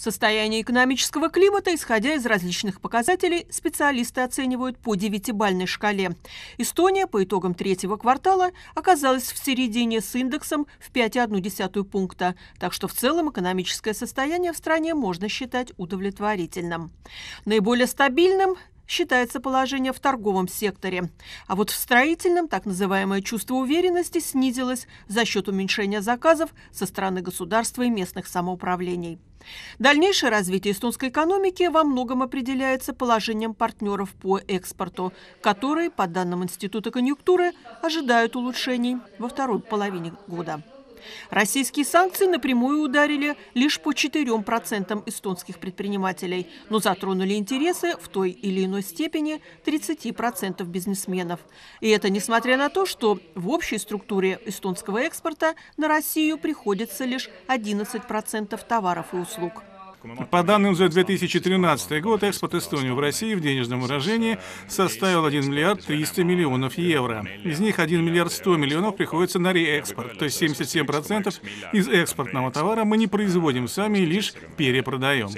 Состояние экономического климата, исходя из различных показателей, специалисты оценивают по девятибальной шкале. Эстония по итогам третьего квартала оказалась в середине с индексом в 5,1 пункта, так что в целом экономическое состояние в стране можно считать удовлетворительным. Наиболее стабильным – считается положение в торговом секторе. А вот в строительном так называемое чувство уверенности снизилось за счет уменьшения заказов со стороны государства и местных самоуправлений. Дальнейшее развитие эстонской экономики во многом определяется положением партнеров по экспорту, которые, по данным Института конъюнктуры, ожидают улучшений во второй половине года. Российские санкции напрямую ударили лишь по 4% эстонских предпринимателей, но затронули интересы в той или иной степени 30% бизнесменов. И это несмотря на то, что в общей структуре эстонского экспорта на Россию приходится лишь 11% товаров и услуг. По данным за 2013 год, экспорт Эстонии в России в денежном выражении составил 1 миллиард 300 миллионов евро. Из них 1 миллиард 100 миллионов приходится на реэкспорт, то есть 77% из экспортного товара мы не производим сами и лишь перепродаем.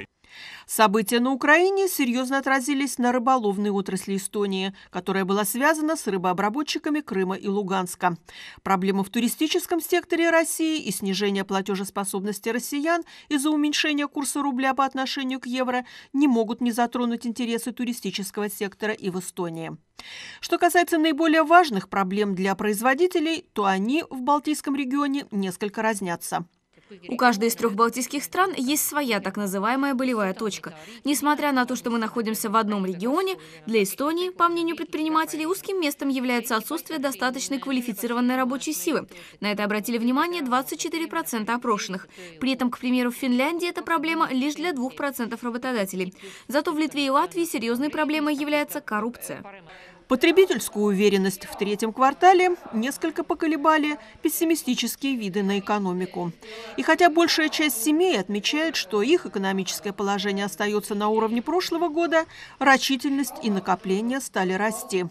События на Украине серьезно отразились на рыболовной отрасли Эстонии, которая была связана с рыбообработчиками Крыма и Луганска. Проблемы в туристическом секторе России и снижение платежеспособности россиян из-за уменьшения курса рубля по отношению к евро не могут не затронуть интересы туристического сектора и в Эстонии. Что касается наиболее важных проблем для производителей, то они в Балтийском регионе несколько разнятся. У каждой из трех балтийских стран есть своя так называемая болевая точка. Несмотря на то, что мы находимся в одном регионе, для Эстонии, по мнению предпринимателей, узким местом является отсутствие достаточной квалифицированной рабочей силы. На это обратили внимание 24% опрошенных. При этом, к примеру, в Финляндии эта проблема лишь для 2% работодателей. Зато в Литве и Латвии серьезной проблемой является коррупция. Потребительскую уверенность в третьем квартале несколько поколебали пессимистические виды на экономику. И хотя большая часть семей отмечает, что их экономическое положение остается на уровне прошлого года, рачительность и накопления стали расти.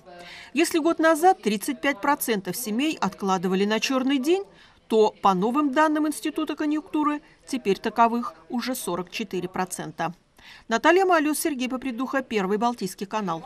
Если год назад 35% семей откладывали на черный день, то по новым данным Института конъюнктуры теперь таковых уже 44%. Наталья Малюс, Сергей Попридуха, Первый Балтийский канал.